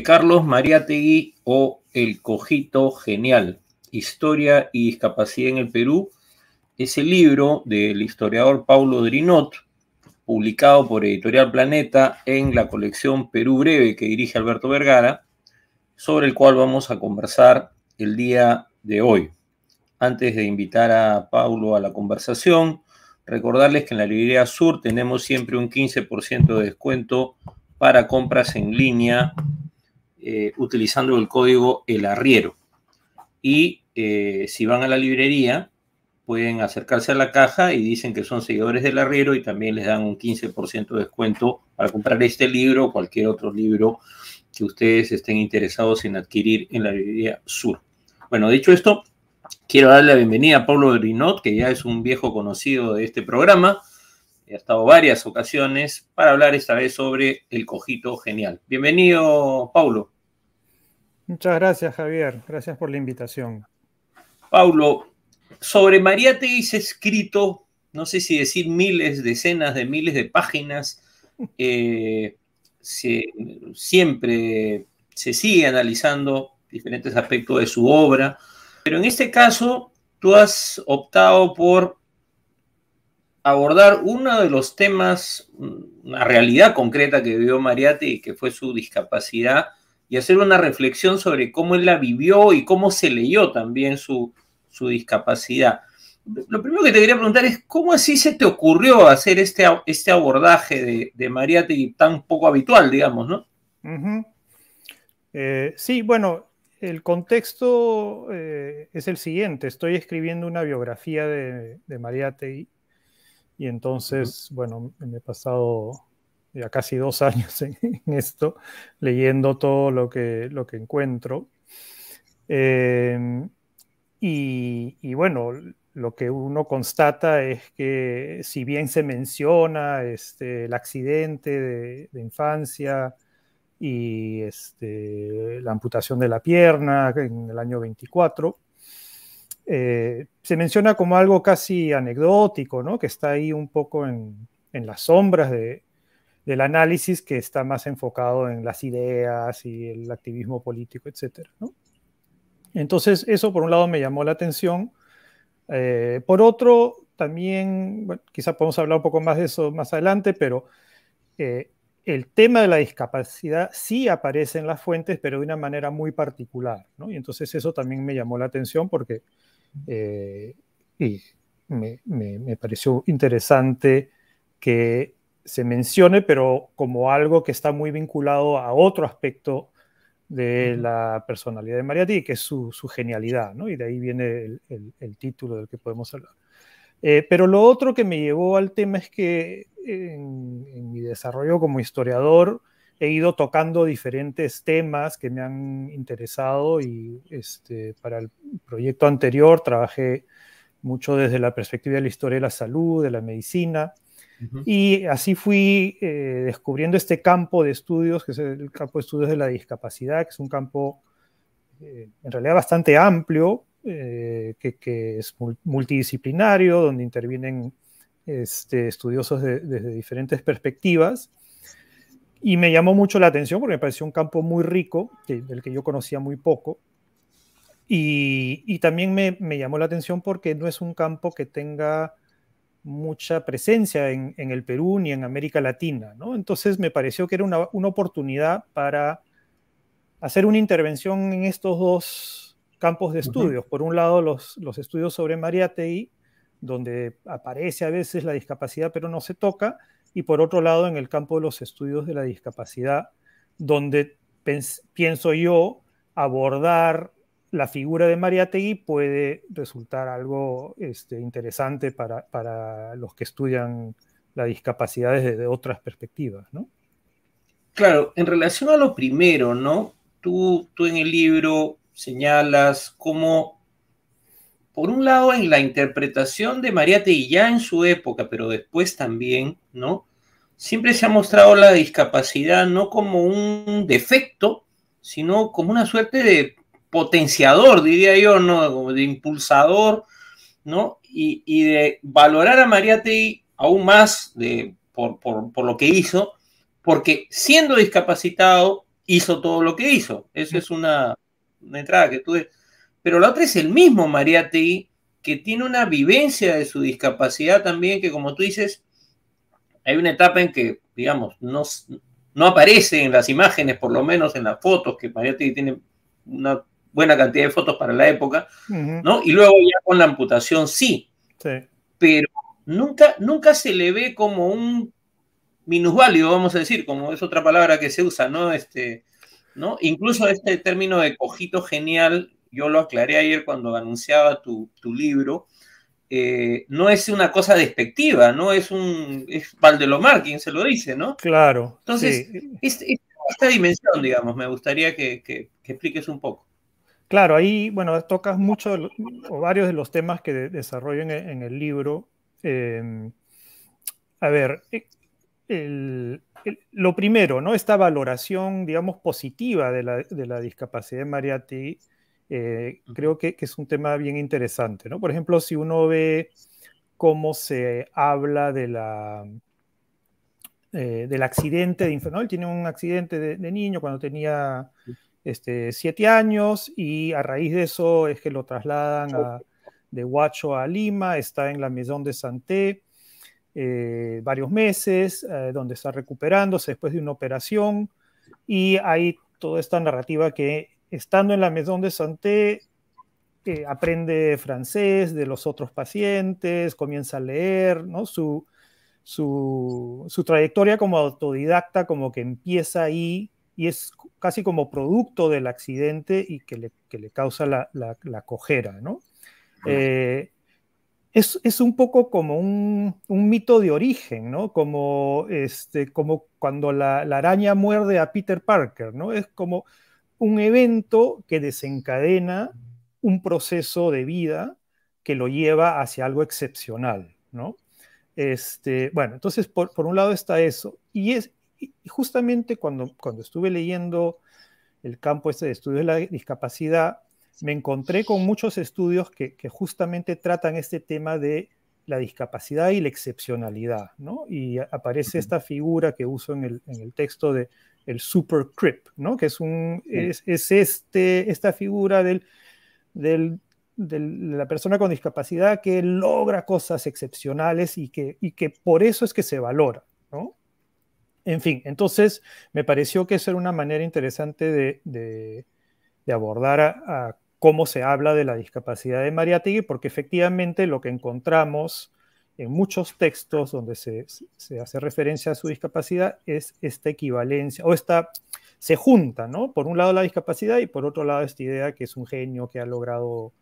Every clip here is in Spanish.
Carlos Carlos Mariategui o El Cojito Genial, Historia y Discapacidad en el Perú, es el libro del historiador Paulo Drinot, publicado por Editorial Planeta en la colección Perú Breve que dirige Alberto Vergara, sobre el cual vamos a conversar el día de hoy. Antes de invitar a Paulo a la conversación, recordarles que en la librería Sur tenemos siempre un 15% de descuento para compras en línea eh, utilizando el código El Arriero. Y eh, si van a la librería, pueden acercarse a la caja y dicen que son seguidores del Arriero y también les dan un 15% de descuento para comprar este libro o cualquier otro libro que ustedes estén interesados en adquirir en la librería Sur. Bueno, dicho esto, quiero darle la bienvenida a Pablo Rinot, que ya es un viejo conocido de este programa. Ha estado varias ocasiones para hablar esta vez sobre el cojito genial. Bienvenido, Pablo. Muchas gracias, Javier. Gracias por la invitación. Paulo, sobre Mariategui se ha escrito, no sé si decir miles, decenas de miles de páginas. Eh, siempre se sigue analizando diferentes aspectos de su obra, pero en este caso tú has optado por abordar uno de los temas, una realidad concreta que vivió y que fue su discapacidad y hacer una reflexión sobre cómo él la vivió y cómo se leyó también su, discapacidad. Lo primero que te quería preguntar es, ¿cómo así se te ocurrió hacer este, este abordaje de, de Mariategui tan poco habitual, digamos, no? Eh, sí, bueno, el contexto eh, es el siguiente. Estoy escribiendo una biografía de, de y entonces, bueno, me he pasado ya casi dos años en, esto, leyendo todo lo que, lo que encuentro. Em, y, bueno, lo que uno constata es que si bien se menciona este, el accidente de, infancia, y este, la amputación de la pierna en el año 24. Eh, se menciona como algo casi anecdótico, que está ahí un poco en las sombras de, del análisis que está más enfocado en las ideas y el activismo político, etc. Entonces, eso por un lado me llamó la atención. Eh, por otro, también, bueno, quizá podemos hablar un poco más de eso más adelante, pero eh, el tema de la discapacidad sí aparece en las fuentes, pero de una manera muy particular. Y entonces eso también me llamó la atención porque eh, y me, me, pareció interesante que se mencione, pero como algo que está muy vinculado a otro aspecto de la personalidad de Mariati, que es su, genialidad, ¿no? Y de ahí viene el, título del que podemos hablar. Eh, pero lo otro que me llevó al tema es que en, en mi desarrollo como historiador he ido tocando diferentes temas que me han interesado y este, para el proyecto anterior trabajé mucho desde la perspectiva de la historia de la salud, de la medicina, y así fui eh, descubriendo este campo de estudios, que es el campo de estudios de la discapacidad, que es un campo eh, en realidad bastante amplio, eh, que, es multidisciplinario, donde intervienen este, estudiosos desde diferentes perspectivas. Y me llamó mucho la atención porque me pareció un campo muy rico, del que yo conocía muy poco. Y, también me, llamó la atención porque no es un campo que tenga mucha presencia en, el Perú ni en América Latina, ¿no? Entonces me pareció que era una, oportunidad para hacer una intervención en estos dos campos de estudios. Por un lado, los, los estudios sobre Mariategui, donde aparece a veces la discapacidad pero no se toca, y por otro lado, en el campo de los estudios de la discapacidad, donde pienso yo abordar la figura de María Mariategui puede resultar algo este, interesante para, los que estudian la discapacidad desde otras perspectivas, ¿no? Claro, en relación a lo primero, ¿no? Tú, tú en el libro señalas cómo, por un lado, en la interpretación de María Mariategui ya en su época, pero después también, ¿no? Siempre se ha mostrado la discapacidad no como un defecto, sino como una suerte de potenciador, diría yo, ¿no? de impulsador, ¿no? Y, de valorar a Mariategui aún más por, lo que hizo, porque siendo discapacitado hizo todo lo que hizo. Esa es una, entrada que tuve. Pero la otra es el mismo Mariategui, que tiene una vivencia de su discapacidad también, que como tú dices, hay una etapa en que, digamos, no, no aparece en las imágenes, por lo menos en las fotos, que Mariategui tiene una buena cantidad de fotos para la época, ¿no? Y luego ya con la amputación sí, sí. Pero nunca, nunca se le ve como un minusválido, vamos a decir, como es otra palabra que se usa, ¿no? Este, ¿no? Incluso este término de cojito genial, yo lo aclaré ayer cuando anunciaba tu, libro, eh, no es una cosa despectiva, no es un es Valdelomar quien se lo dice, ¿no? Claro. Entonces, esta dimensión, digamos, me gustaría que expliques un poco. Claro, ahí, bueno, tocas muchos o varios de los temas que desarrollan en, el libro. Em, a ver, e, lo primero, ¿no? Esta valoración, digamos, positiva de la, discapacidad de Mariati, eh, creo que, es un tema bien interesante, ¿no? Por ejemplo, si uno ve cómo se habla de la, eh, del accidente de infantil, él tiene un accidente de niño cuando tenía este, siete años y a raíz de eso es que lo trasladan de Huacho a Lima, está en la Maison de Santé eh, varios meses, eh, donde está recuperándose después de una operación y hay toda esta narrativa que estando en la Maison de Santé eh, aprende francés de los otros pacientes, comienza a leer, Su, su, trayectoria como autodidacta como que empieza ahí y es casi como producto del accidente y que le, le causa la, cojera, ¿no? Eh, es, un poco como un, mito de origen, ¿no? Como, este, como cuando la, araña muerde a Peter Parker, ¿no? Es como un evento que desencadena un proceso de vida que lo lleva hacia algo excepcional, ¿no? Este, bueno, entonces por, por un lado está eso. Y es, y, justamente cuando, cuando estuve leyendo el campo este de estudios de la discapacidad, me encontré con muchos estudios que, justamente tratan este tema de la discapacidad y la excepcionalidad, ¿no? Y aparece esta figura que uso en el, texto de el super crip, ¿no? Que es, un, es, este, esta figura del, de la persona con discapacidad que logra cosas excepcionales y que, y que por eso es que se valora, ¿no? En fin, entonces me pareció que eso era una manera interesante de, abordar cómo se habla de la discapacidad de Mariátegui, porque efectivamente lo que encontramos en muchos textos donde se, se, hace referencia a su discapacidad es esta equivalencia, o esta, se junta, ¿no? Por un lado la discapacidad y por otro lado esta idea que es un genio que ha logrado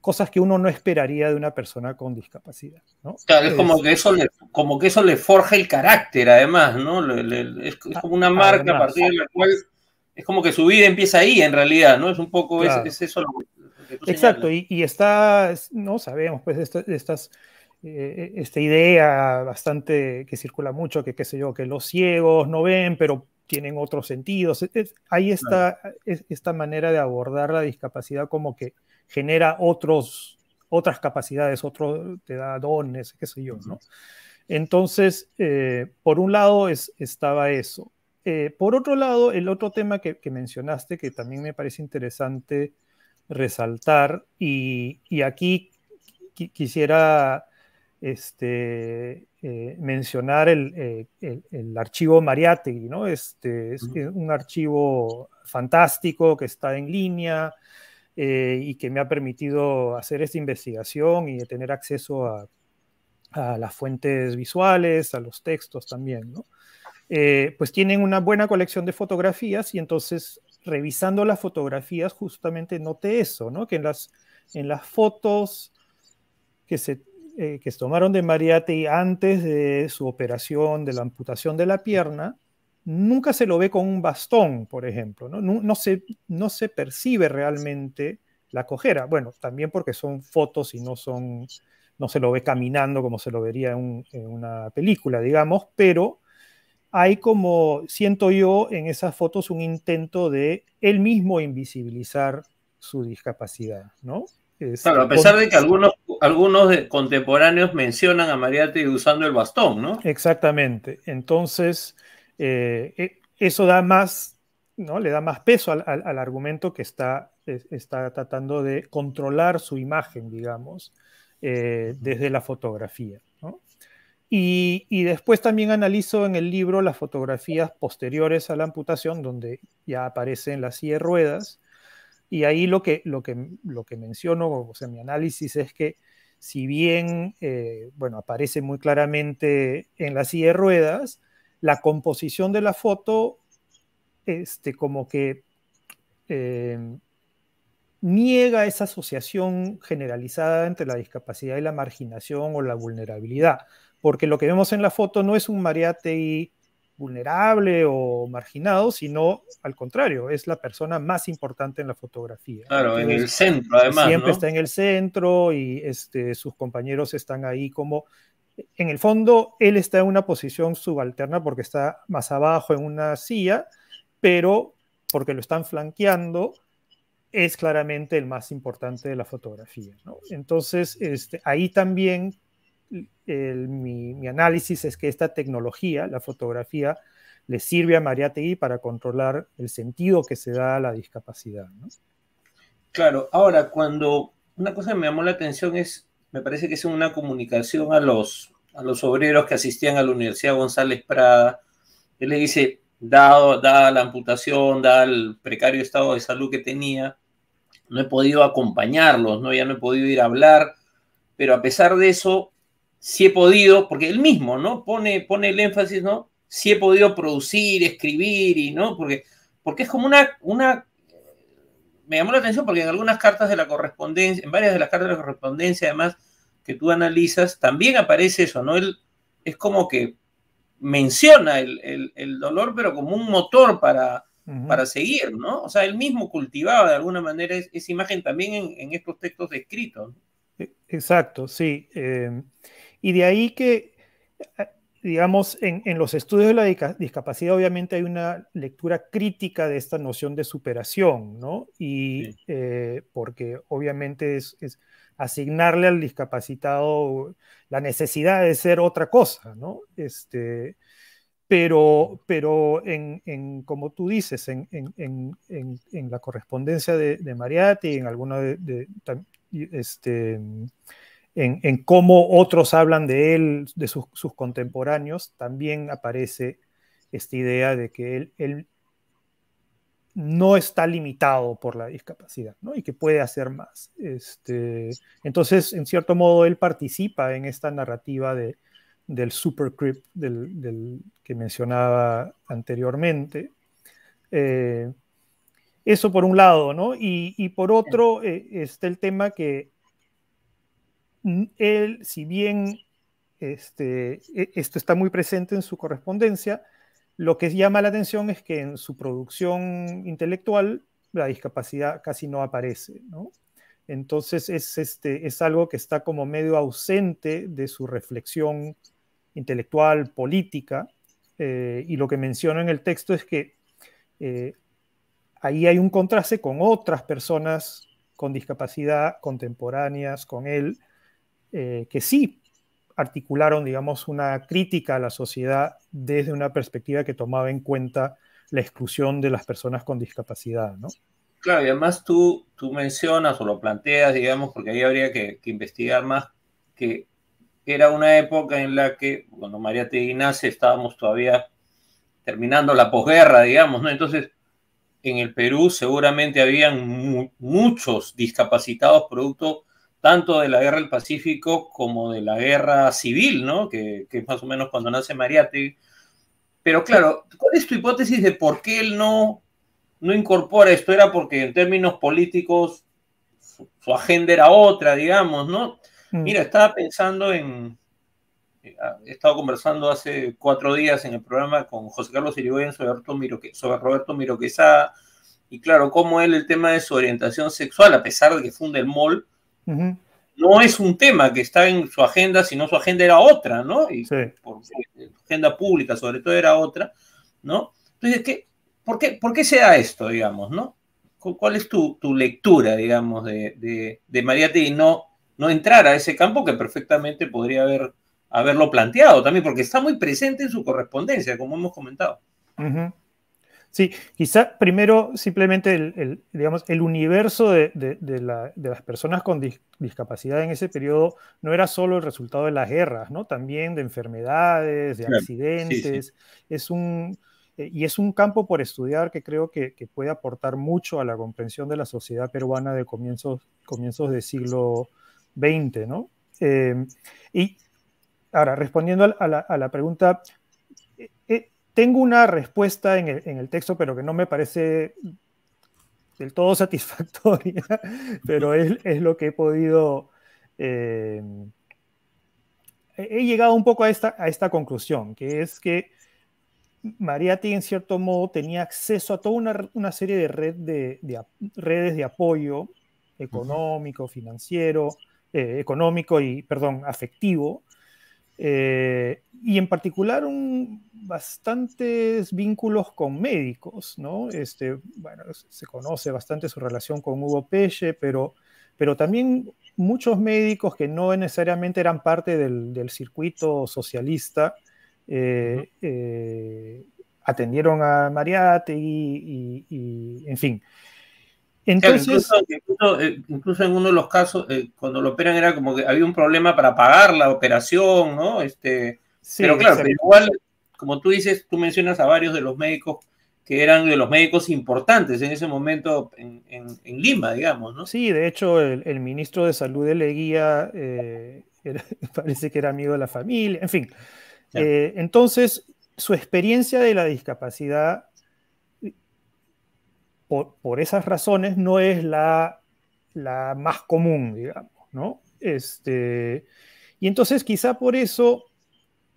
cosas que uno no esperaría de una persona con discapacidad. Claro, es como que, eso le, como que eso le forja el carácter, además, ¿no? es, como una marca a partir de la cual es como que su vida empieza ahí, en realidad, ¿no? Es un poco es, eso Exacto, y, está, no sabemos, pues, estas, eh, e, esta idea bastante que circula mucho, que qué sé yo, que los ciegos no ven, pero tienen otros sentidos. Hay esta manera de abordar la discapacidad como que genera otros, otras capacidades, otro, te da dones, qué sé yo, ¿no? Entonces, eh, por un lado estaba eso. Eh, por otro lado, el otro tema que, mencionaste, que también me parece interesante resaltar, y, aquí quisiera este, eh, mencionar el, archivo Mariategui, ¿no? Este, es, un archivo fantástico que está en línea, eh, y que me ha permitido hacer esta investigación y tener acceso a, las fuentes visuales, a los textos también, eh, pues tienen una buena colección de fotografías y entonces revisando las fotografías justamente noté eso, Que en las, en las fotos que se eh, que se tomaron de Mariate antes de su operación de la amputación de la pierna, nunca se lo ve con un bastón, por ejemplo, ¿no? No, se, percibe realmente la cojera. Bueno, también porque son fotos y no son, no se lo ve caminando como se lo vería en, una película, digamos, pero hay como, siento yo, en esas fotos un intento de él mismo invisibilizar su discapacidad, ¿no? claro, a pesar de que algunos, algunos contemporáneos mencionan a Mariate usando el bastón, ¿no? Exactamente. Entonces, eh, eh, eso da más, le da más peso al, argumento que está, tratando de controlar su imagen, digamos, eh, desde la fotografía. Y, después también analizo en el libro las fotografías posteriores a la amputación, donde ya aparecen las silla ruedas. Y ahí lo que, lo que, menciono, o sea, mi análisis es que si bien, bueno, aparece muy claramente en las silla ruedas, la composición de la foto, este, como que eh, niega esa asociación generalizada entre la discapacidad y la marginación o la vulnerabilidad, porque lo que vemos en la foto no es un mariate vulnerable o marginado, sino al contrario, es la persona más importante en la fotografía. Claro, en el centro además. Siempre está en el centro y este, sus compañeros están ahí como en el fondo él está en una posición subalterna porque está más abajo en una silla, pero porque lo están flanqueando, es claramente el más importante de la fotografía. Entonces, este, ahí también mi, análisis es que esta tecnología, la fotografía, le sirve a Mariategui para controlar el sentido que se da a la discapacidad. Claro, ahora cuando una cosa que me llamó la atención es me parece que es una comunicación a los, a los obreros que asistían a la Universidad González Prada. Él le dice, dado, dada la amputación, dado el precario estado de salud que tenía, no he podido acompañarlos, ¿no? ya no he podido ir a hablar, pero a pesar de eso, sí he podido, porque él mismo, ¿no? Pone, pone el énfasis, ¿no? Sí he podido producir, escribir y, ¿no? Porque, porque es como una, una me llamó la atención porque en algunas cartas de la correspondencia, en varias de las cartas de la correspondencia, además, que tú analizas, también aparece eso, ¿no? Él es como que menciona el, dolor, pero como un motor para, para seguir, ¿no? O sea, él mismo cultivaba de alguna manera esa imagen también en, estos textos escritos. E-, exacto, sí. Eh, y de ahí que digamos, en, los estudios de la discapacidad obviamente hay una lectura crítica de esta noción de superación, ¿no? Y eh, porque obviamente es, asignarle al discapacitado la necesidad de ser otra cosa, ¿no? Este, pero pero en, como tú dices, en, la correspondencia de, de Mariatti, en alguna de, este, en, cómo otros hablan de él, de sus, contemporáneos, también aparece esta idea de que él, él, no está limitado por la discapacidad y que puede hacer más. Este, entonces, en cierto modo, él participa en esta narrativa de, del super del, que mencionaba anteriormente. Eh, eso por un lado, Y, por otro, eh, está el tema que él, si bien este, e, esto está muy presente en su correspondencia, lo que llama la atención es que en su producción intelectual la discapacidad casi no aparece, Entonces este, es, algo que está como medio ausente de su reflexión intelectual, política, eh, y lo que menciono en el texto es que eh, ahí hay un contraste con otras personas con discapacidad contemporáneas con él, eh, que sí articularon, digamos, una crítica a la sociedad desde una perspectiva que tomaba en cuenta la exclusión de las personas con discapacidad, ¿no? Claro, y además tú, tú mencionas o lo planteas, digamos, porque ahí habría que, investigar más, que era una época en la que, cuando María Tegui nace, estábamos todavía terminando la posguerra, digamos, ¿no? Entonces, en el Perú seguramente habían muchos discapacitados producto tanto de la guerra del Pacífico como de la guerra civil, ¿no? Que, es más o menos cuando nace Mariate. Pero claro, ¿cuál es tu hipótesis de por qué él no, no incorpora esto? Era porque en términos políticos su, agenda era otra, digamos, ¿no? Mm. Mira, estaba pensando en... Eh, ah, he estado conversando hace cuatro días en el programa con José Carlos Irigoyen sobre Roberto, sobre Roberto Miroquesada, y claro, cómo él el tema de su orientación sexual, a pesar de que funde el MOL, no es un tema que está en su agenda, sino su agenda era otra, ¿no? Y por, su agenda pública, sobre todo, era otra, ¿no? Entonces, ¿qué, por, qué, ¿por se da esto, digamos, no? ¿Cuál es tu, tu lectura, digamos, de, de, de y no, no entrar a ese campo que perfectamente podría haber, haberlo planteado también, porque está muy presente en su correspondencia, como hemos comentado? Sí, quizá primero simplemente el, digamos, el universo de, las personas con discapacidad en ese periodo no era solo el resultado de las guerras, ¿no? También de enfermedades, de accidentes. Es un, eh, y es un campo por estudiar que creo que, puede aportar mucho a la comprensión de la sociedad peruana de comienzos, comienzos del siglo XX, ¿no? Eh, y ahora, respondiendo a la, pregunta, eh, tengo una respuesta en el, texto, pero que no me parece del todo satisfactoria, pero es, lo que he podido... Eh, he llegado un poco a esta, a esta conclusión, que es que Mariati, en cierto modo, tenía acceso a toda una, serie de, red de, redes de apoyo económico, financiero, eh, económico y, perdón, afectivo, eh, y en particular bastantes vínculos con médicos, ¿no? Este, bueno, se conoce bastante su relación con Hugo Peche, pero, pero también muchos médicos que no necesariamente eran parte del, circuito socialista eh, eh, atendieron a Mariate y, en fin. Eh, incluso, en uno de los casos, eh, cuando lo operan era como que había un problema para pagar la operación, ¿no? Este, pero claro, igual, como tú dices, tú mencionas a varios de los médicos que eran de los médicos importantes en ese momento en, Lima, digamos, ¿no? Sí, de hecho, el, ministro de Salud de Leguía eh, parece que era amigo de la familia, en fin. entonces, su experiencia de la discapacidad por, esas razones no es la, más común, digamos, ¿no? Este, y entonces quizá por eso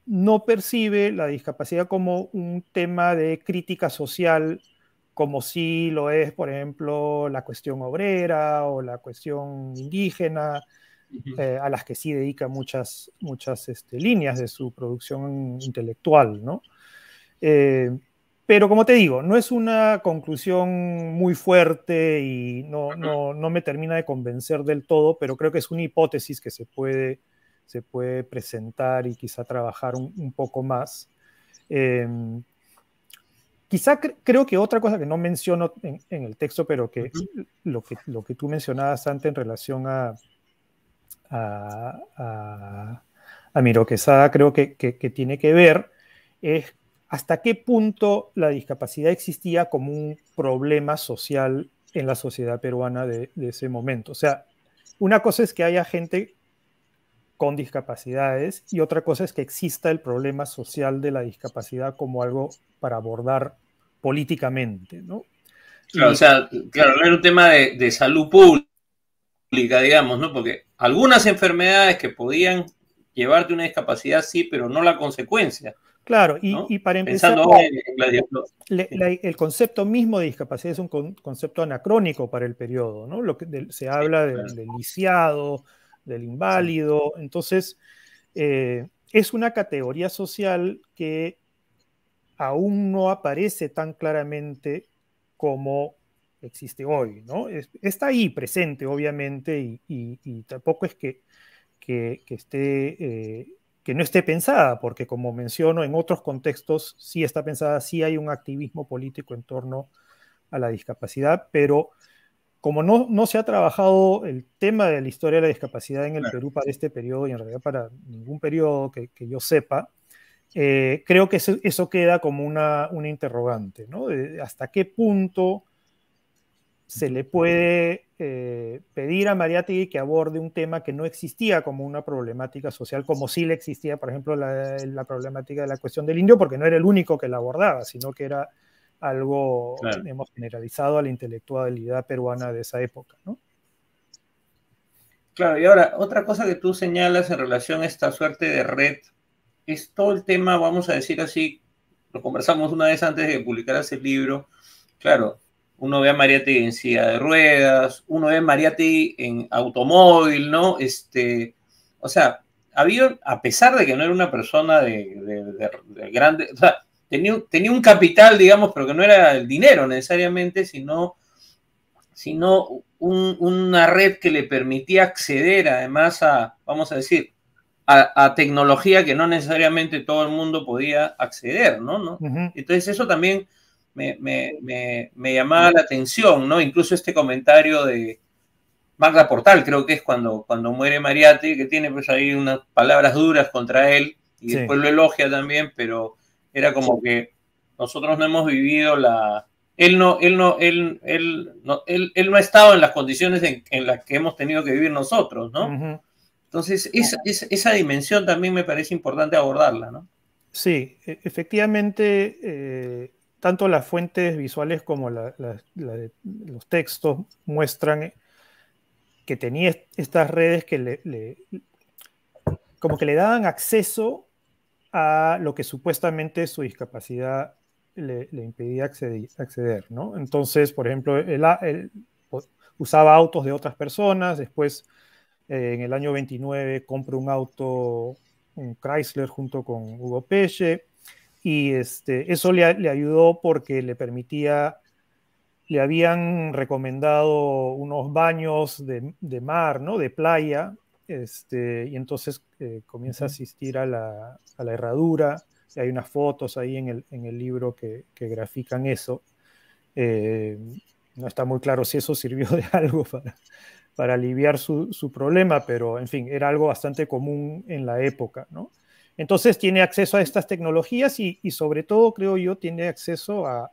no percibe la discapacidad como un tema de crítica social, como si lo es, por ejemplo, la cuestión obrera o la cuestión indígena, eh, a las que sí dedica muchas, muchas este, líneas de su producción intelectual, ¿no? Eh, pero como te digo, no es una conclusión muy fuerte y no, me termina de convencer del todo, pero creo que es una hipótesis que se puede, se puede presentar y quizá trabajar un, poco más. Em, quizá creo que otra cosa que no menciono en, el texto, pero que, lo que lo que tú mencionabas antes en relación a, a, a, creo que, que tiene que ver es hasta qué punto la discapacidad existía como un problema social en la sociedad peruana de, ese momento. O sea, una cosa es que haya gente con discapacidades y otra cosa es que exista el problema social de la discapacidad como algo para abordar políticamente, ¿no? Claro, o sea, claro, no era un tema de, de, salud pública, digamos, ¿no? Porque algunas enfermedades que podían llevarte una discapacidad, sí, pero no la consecuencia. Claro, y, para empezar, el concepto mismo de discapacidad es un concepto anacrónico para el periodo, ¿no? Lo que se habla del, iniciado, lisiado, del inválido, entonces eh, es una categoría social que aún no aparece tan claramente como existe hoy, ¿no? está ahí presente, obviamente, y, tampoco es que, esté... Eh, que no esté pensada, porque como menciono, en otros contextos sí está pensada, sí hay un activismo político en torno a la discapacidad, pero como no, no se ha trabajado el tema de la historia de la discapacidad en el Perú para este periodo y en realidad para ningún periodo que, yo sepa, eh, creo que eso, queda como una, una interrogante, ¿no? hasta qué punto se le puede eh, pedir a Mariátegui que aborde un tema que no existía como una problemática social, como sí le existía, por ejemplo, la, problemática de la cuestión del indio, porque no era el único que la abordaba, sino que era algo hemos generalizado a la intelectualidad peruana de esa época, Claro, y ahora, otra cosa que tú señalas en relación a esta suerte de red es todo el tema, vamos a decir así, lo conversamos una vez antes de publicar ese libro, claro, uno ve a Mariati en silla de ruedas, uno ve a Mariati en automóvil, ¿no? Este, o sea, había, a pesar de que no era una persona de, grande, o tenía, un capital, digamos, pero que no era el dinero necesariamente, sino, sino una red que le permitía acceder además a, vamos a decir, a, tecnología que no necesariamente todo el mundo podía acceder, ¿no? Entonces eso también me, me, llamaba la atención, ¿no? Incluso este comentario de Magda Portal, creo que es cuando, cuando muere Mariati, que tiene pues ahí unas palabras duras contra él, y después lo elogia también, pero era como que nosotros no hemos vivido la... Él no, él no, él, él, él, no ha estado en las condiciones en, las que hemos tenido que vivir nosotros, ¿no? Entonces, esa, esa, dimensión también me parece importante abordarla, ¿no? Sí, e-, efectivamente, eh, tanto las fuentes visuales como los textos muestran que tenía estas redes que le, como que le daban acceso a lo que supuestamente su discapacidad le, impedía acceder, Entonces, por ejemplo, él, usaba autos de otras personas, después eh, en el año 29 compra un auto, un Chrysler junto con Hugo Peche, y este, eso le, ayudó porque le permitía, le habían recomendado unos baños de, mar, ¿no? De playa, este, y entonces eh, comienza a asistir a la, herradura, hay unas fotos ahí en el, en el libro que, grafican eso. Eh, no está muy claro si eso sirvió de algo para, para aliviar su, su, problema, pero en fin, era algo bastante común en la época, ¿no? Entonces tiene acceso a estas tecnologías y, sobre todo, creo yo, tiene acceso a,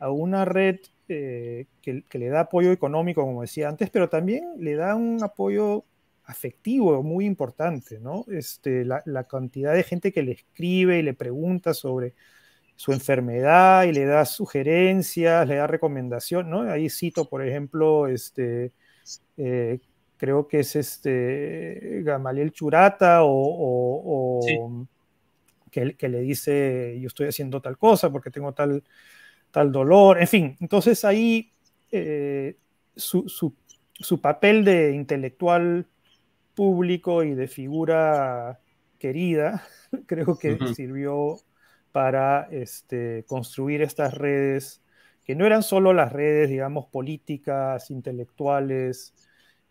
una red eh, que, le da apoyo económico, como decía antes, pero también le da un apoyo afectivo muy importante, ¿no? Este, la, cantidad de gente que le escribe y le pregunta sobre su enfermedad y le da sugerencias, le da recomendación, ¿no? Ahí cito, por ejemplo, este, eh, creo que es este Gamaliel Churata o, que, le dice yo estoy haciendo tal cosa porque tengo tal, tal dolor, en fin, entonces ahí eh, su, papel de intelectual público y de figura querida creo que sirvió para este, construir estas redes que no eran solo las redes, digamos, políticas, intelectuales,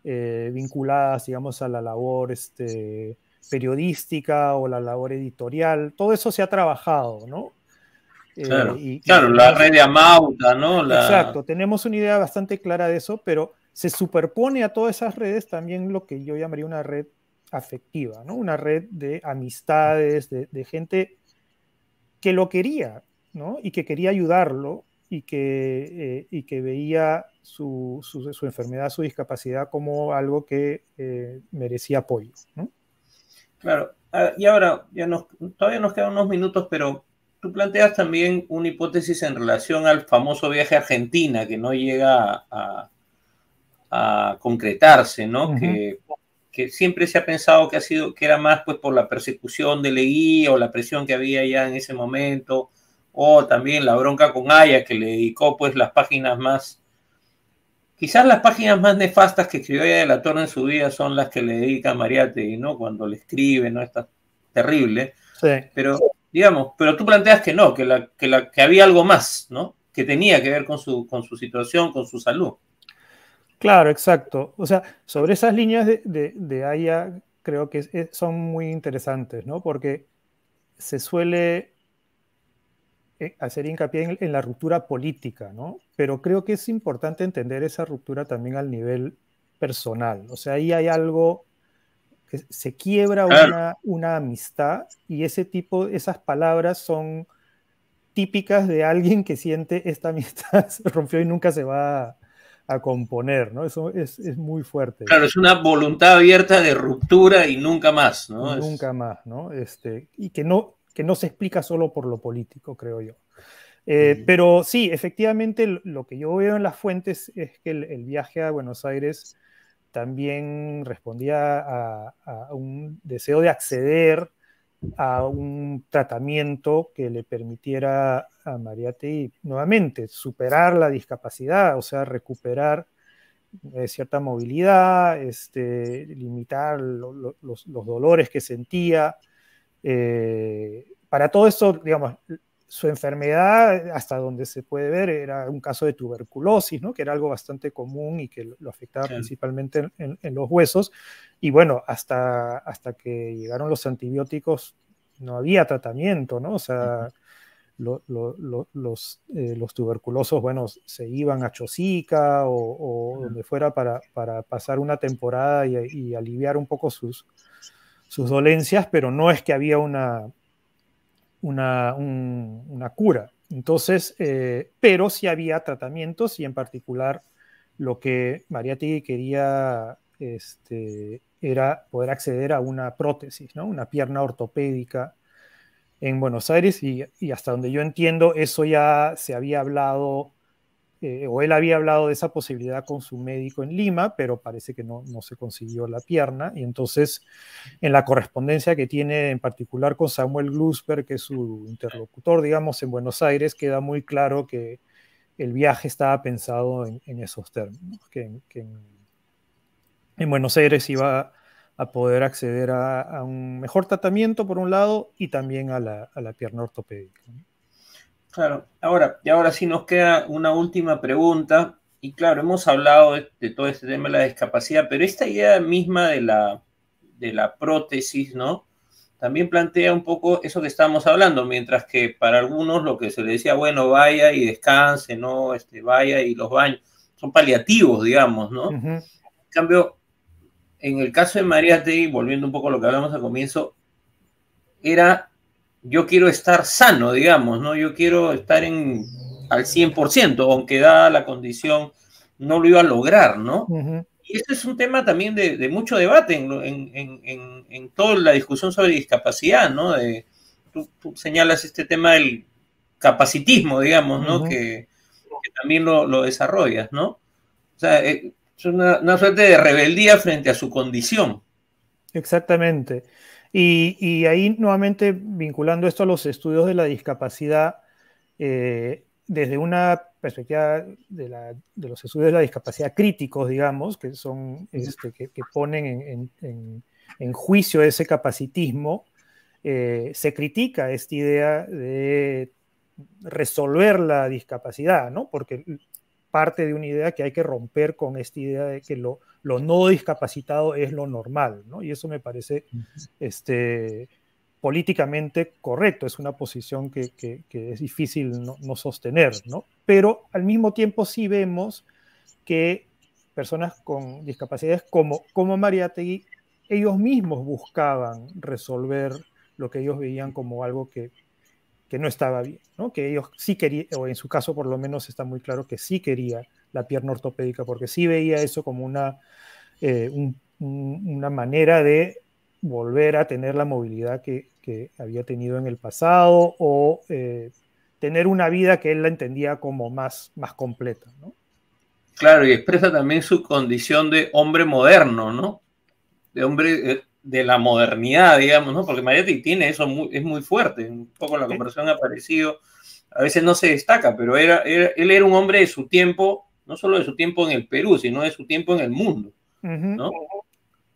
eh, vinculadas, digamos, a la labor este, periodística o la labor editorial. Todo eso se ha trabajado, ¿no? Eh, claro, la red de Amauta, ¿no? Exacto, tenemos una idea bastante clara de eso, pero se superpone a todas esas redes también lo que yo llamaría una red afectiva, ¿no? Una red de amistades, de, de gente que lo quería, ¿no? Y que quería ayudarlo y que, eh, y que veía su, enfermedad, su discapacidad como algo que eh, merecía apoyo. Claro, ah, y ahora, ya nos, todavía nos quedan unos minutos, pero tú planteas también una hipótesis en relación al famoso viaje a Argentina que no llega a, concretarse, ¿no? que, siempre se ha pensado que, ha sido, que era más pues, por la persecución de Leguía o la presión que había ya en ese momento o también la bronca con Aya, que le dedicó pues las páginas más, quizás las páginas más nefastas que escribió Aya de la Torre en su vida son las que le dedica Mariate, ¿no? Cuando le escribe, ¿no? Está terrible. Sí. Pero, digamos, pero tú planteas que no, que, la, que, la, que había algo más, ¿no? Que tenía que ver con su, con su situación, con su salud. Claro, exacto. O sea, sobre esas líneas de, de, de Aya creo que son muy interesantes, ¿no? Porque se suele eh, hacer hincapié en, la ruptura política, ¿no? Pero creo que es importante entender esa ruptura también al nivel personal. O sea, ahí hay algo que se quiebra una, amistad y ese tipo, esas palabras son típicas de alguien que siente esta amistad se rompió y nunca se va a, componer, ¿no? Eso es, muy fuerte. Claro, es una voluntad abierta de ruptura y nunca más, ¿no? Nunca más, ¿no? Este, y que no, que no se explica solo por lo político, creo yo. Eh, pero sí, efectivamente, lo que yo veo en las fuentes es que el, viaje a Buenos Aires también respondía a, un deseo de acceder a un tratamiento que le permitiera a Mariati nuevamente superar la discapacidad, o sea, recuperar eh, cierta movilidad, este, limitar los, dolores que sentía, eh, para todo esto, digamos, su enfermedad, hasta donde se puede ver, era un caso de tuberculosis, ¿no? que era algo bastante común y que lo afectaba principalmente en, los huesos. Y bueno, hasta, hasta que llegaron los antibióticos, no había tratamiento, ¿no? O sea, eh, los, tuberculosos, bueno, se iban a Chosica o, donde fuera para, pasar una temporada y aliviar un poco sus, sus dolencias, pero no es que había una, una, cura. Entonces, eh, pero sí había tratamientos y en particular lo que María Tigui quería este, era poder acceder a una prótesis, ¿no? una pierna ortopédica en Buenos Aires y, y, hasta donde yo entiendo eso ya se había hablado eh, o él había hablado de esa posibilidad con su médico en Lima, pero parece que no, se consiguió la pierna. Y entonces, en la correspondencia que tiene en particular con Samuel Glusper, que es su interlocutor, digamos, en Buenos Aires, queda muy claro que el viaje estaba pensado en, esos términos, que, en, Buenos Aires iba a poder acceder a, un mejor tratamiento, por un lado, y también a la, a la pierna ortopédica. Claro, ahora, y ahora sí nos queda una última pregunta. Y claro, hemos hablado de, todo este tema de la discapacidad, pero esta idea misma de la, de la prótesis, ¿no? También plantea un poco eso que estábamos hablando, mientras que para algunos lo que se le decía, bueno, vaya y descanse, ¿no? Este, vaya y los baños, son paliativos, digamos, ¿no? En cambio, en el caso de María Mariate, volviendo un poco a lo que hablamos al comienzo, era yo quiero estar sano, digamos, ¿no? Yo quiero estar en, al 100%, aunque da la condición, no lo iba a lograr, ¿no? Y ese es un tema también de, mucho debate en, toda la discusión sobre discapacidad, ¿no? De, tú, señalas este tema del capacitismo, digamos, ¿no? que, también lo, desarrollas, ¿no? O sea, eh, es una, una suerte de rebeldía frente a su condición. Exactamente. Y, ahí nuevamente vinculando esto a los estudios de la discapacidad, eh, desde una perspectiva de, los estudios de la discapacidad críticos, digamos, que son este, que, ponen en, juicio ese capacitismo, eh, se critica esta idea de resolver la discapacidad, Porque parte de una idea que hay que romper con esta idea de que lo, lo no discapacitado es lo normal, ¿no? Y eso me parece este, políticamente correcto, es una posición que, es difícil no, sostener, ¿no? Pero al mismo tiempo sí vemos que personas con discapacidades como, como Mariategui, ellos mismos buscaban resolver lo que ellos veían como algo que, que no estaba bien, ¿no? Que ellos sí querían, o en su caso por lo menos está muy claro que sí quería la pierna ortopédica, porque sí veía eso como una, eh, una manera de volver a tener la movilidad que, había tenido en el pasado o eh, tener una vida que él la entendía como más, más completa. Claro, y expresa también su condición de hombre moderno, ¿no? De hombre eh, de la modernidad, digamos, ¿no? Porque Marietti tiene eso, es muy fuerte, un poco la conversación ha aparecido, a veces no se destaca, pero él era un hombre de su tiempo no solo de su tiempo en el Perú, sino de su tiempo en el mundo.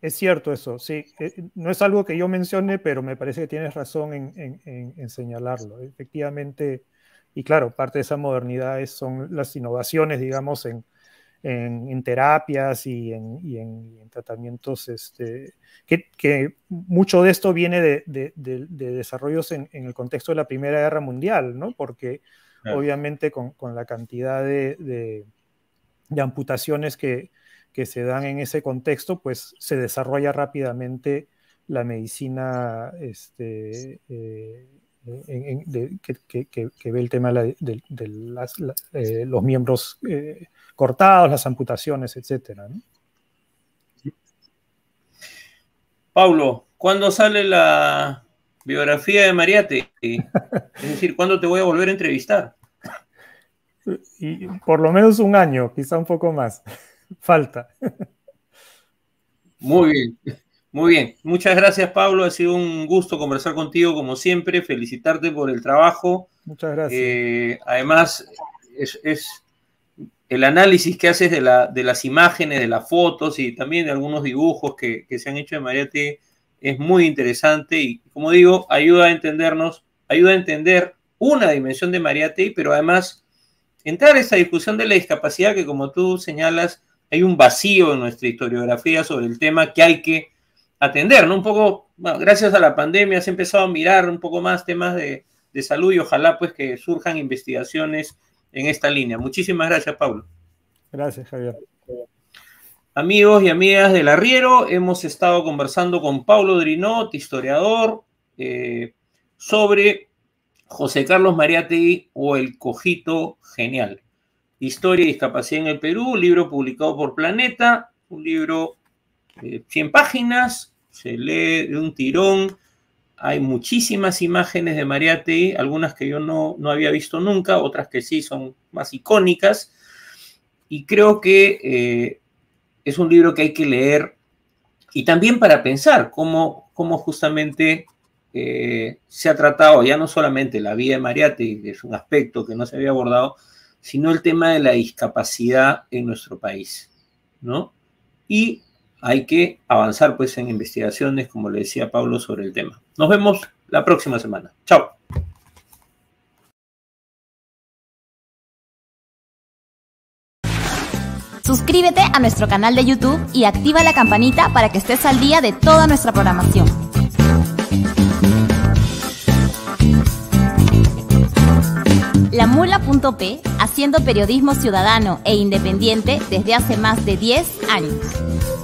Es cierto eso, sí. Eh, no es algo que yo mencione, pero me parece que tienes razón en, señalarlo. Efectivamente, y claro, parte de esa modernidad son las innovaciones, digamos, en, terapias y en, tratamientos, este, que, mucho de esto viene de, desarrollos en, el contexto de la Primera Guerra Mundial, ¿no? Porque obviamente con, la cantidad de de amputaciones que, se dan en ese contexto, pues se desarrolla rápidamente la medicina este, eh, que, ve el tema de, eh, los miembros eh, cortados, las amputaciones, etc. ¿no? Pablo, ¿cuándo sale la biografía de Mariate? Es decir, ¿cuándo te voy a volver a entrevistar? y por lo menos un año, quizá un poco más. Falta. Muy bien, muy bien. Muchas gracias, Pablo. Ha sido un gusto conversar contigo, como siempre. Felicitarte por el trabajo. Muchas gracias. Eh, además, es, el análisis que haces de, de, las imágenes, de las fotos y también de algunos dibujos que, se han hecho de Mariate es muy interesante y, como digo, ayuda a entendernos, ayuda a entender una dimensión de Mariate, pero además entrar a esa discusión de la discapacidad que, como tú señalas, hay un vacío en nuestra historiografía sobre el tema que hay que atender, ¿no? Un poco, gracias a la pandemia se empezado a mirar un poco más temas de, salud y ojalá pues que surjan investigaciones en esta línea. Muchísimas gracias, Pablo. Gracias, Javier. Amigos y amigas del Arriero, hemos estado conversando con Pablo Drinot, historiador, eh, sobre José Carlos Mariategui o El Cojito Genial. Historia y discapacidad en el Perú, libro publicado por Planeta, un libro de eh, 100 páginas, se lee de un tirón, hay muchísimas imágenes de Mariategui, algunas que yo no, había visto nunca, otras que sí son más icónicas, y creo que eh, es un libro que hay que leer y también para pensar cómo justamente eh, se ha tratado ya no solamente la vida de Mariate, que es un aspecto que no se había abordado, sino el tema de la discapacidad en nuestro país, ¿no? Y hay que avanzar pues en investigaciones, como le decía Pablo, sobre el tema. Nos vemos la próxima semana. Chao. Suscríbete a nuestro canal de YouTube y activa la campanita para que estés al día de toda nuestra programación. La Mula.p, haciendo periodismo ciudadano e independiente desde hace más de 10 años.